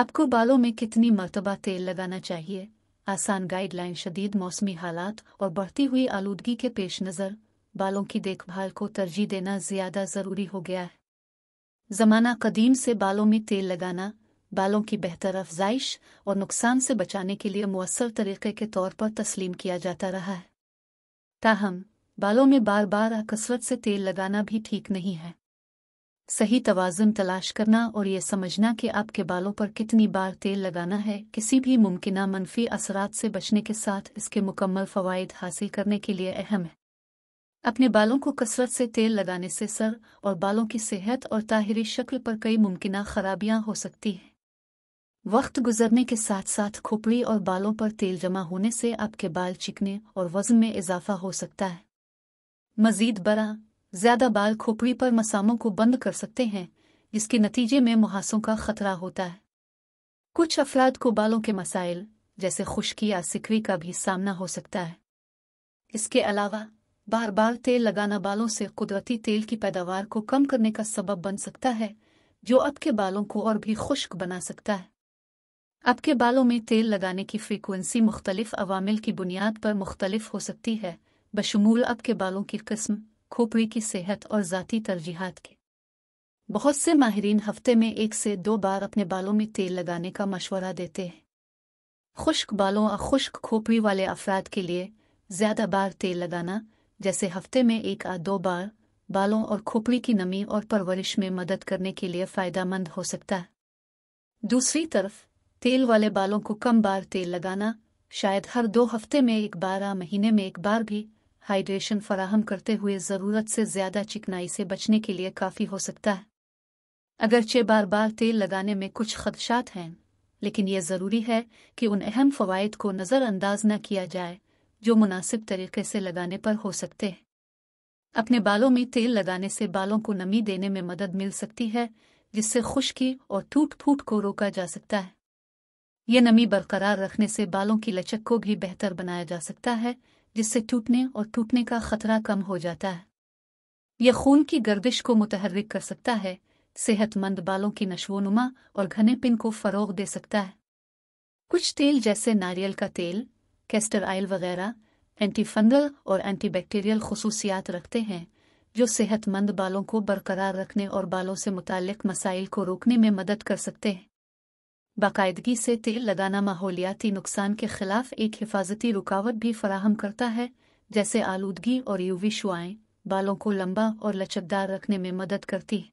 आपको बालों में कितनी मरतबा तेल लगाना चाहिए आसान गाइडलाइन शदीद मौसमी हालात और बढ़ती हुई आलूदगी के पेश नज़र बालों की देखभाल को तरजीह देना ज़्यादा ज़रूरी हो गया है ज़माना कदीम से बालों में तेल लगाना बालों की बेहतर अफजाइश और नुकसान से बचाने के लिए मौसर तरीक़े के तौर पर तस्लीम किया जाता रहा है ताहम बालों में बार बार कसरत से तेल लगाना भी ठीक नहीं है सही तवाजन तलाश करना और ये समझना कि आपके बालों पर कितनी बार तेल लगाना है किसी भी मुमकिन मनफी असरात से बचने के साथ इसके मुकम्मल फ़वाद हासिल करने के लिए अहम है अपने बालों को कसरत से तेल लगाने से सर और बालों की सेहत और ताहरी शक्ल पर कई मुमकिन खराबियां हो सकती हैं वक्त गुजरने के साथ साथ खोपड़ी और बालों पर तेल जमा होने से आपके बाल चिकने और वजन में इजाफा हो सकता है मजीद बरा ज्यादा बाल खोपड़ी पर मसामों को बंद कर सकते हैं जिसके नतीजे में मुहासों का खतरा होता है कुछ अफराद को बालों के मसाइल जैसे खुश्की या सिकरी का भी सामना हो सकता है इसके अलावा बार बार तेल लगाना बालों से कुदरती तेल की पैदावार को कम करने का सबब बन सकता है जो आपके बालों को और भी खुश्क बना सकता है आपके बालों में तेल लगाने की फ्रीक्वेंसी मुख्तलिफ अवामिल की बुनियाद पर मुख्तलिफ हो सकती है बशमूल आपके बालों की किस्म खोपड़ी की सेहत और ज़ाती तरजीहत के बहुत से माहरीन हफ्ते में एक से दो बार अपने बालों में तेल लगाने का मशवरा देते हैं खुश्क बालों और खुश्क खोपड़ी वाले अफराद के लिए ज़्यादा बार तेल लगाना जैसे हफ्ते में एक आ दो बार बालों और खोपड़ी की नमी और परवरिश में मदद करने के लिए फ़ायदामंद हो सकता है दूसरी तरफ तेल वाले बालों को कम बार तेल लगाना शायद हर दो हफ्ते में एक आ महीने में एक बार भी हाइड्रेशन फराहम करते हुए ज़रूरत से ज़्यादा चिकनाई से बचने के लिए काफ़ी हो सकता है अगरचे बार बार तेल लगाने में कुछ खदशात हैं लेकिन यह ज़रूरी है कि उन अहम फ़वाद को नज़रअंदाज न किया जाए जो मुनासिब तरीके से लगाने पर हो सकते हैं अपने बालों में तेल लगाने से बालों को नमी देने में मदद मिल सकती है जिससे खुश्की और टूट फूट को रोका जा सकता है ये नमी बरकरार रखने से बालों की लचक को भी बेहतर बनाया जा सकता है जिससे टूटने और टूटने का खतरा कम हो जाता है यह खून की गर्दिश को मुतहरक कर सकता है सेहतमंद बालों की नशोनुमा और घने पिन को फ़रोग दे सकता है कुछ तेल जैसे नारियल का तेल कैस्टर आयल वगैरह एंटी फंगल और एंटीबैक्टीरियल खसूसियात रखते हैं जो सेहतमंद बालों को बरकरार रखने और बालों से मुतक मसाइल को रोकने में मदद कर सकते हैं बाकायदगी से तेल लगाना माहौलियाती नुकसान के खिलाफ एक हिफाजती रुकावट भी फराहम करता है जैसे आलूदगी और यूवी शुआएं बालों को लंबा और लचकदार रखने में मदद करती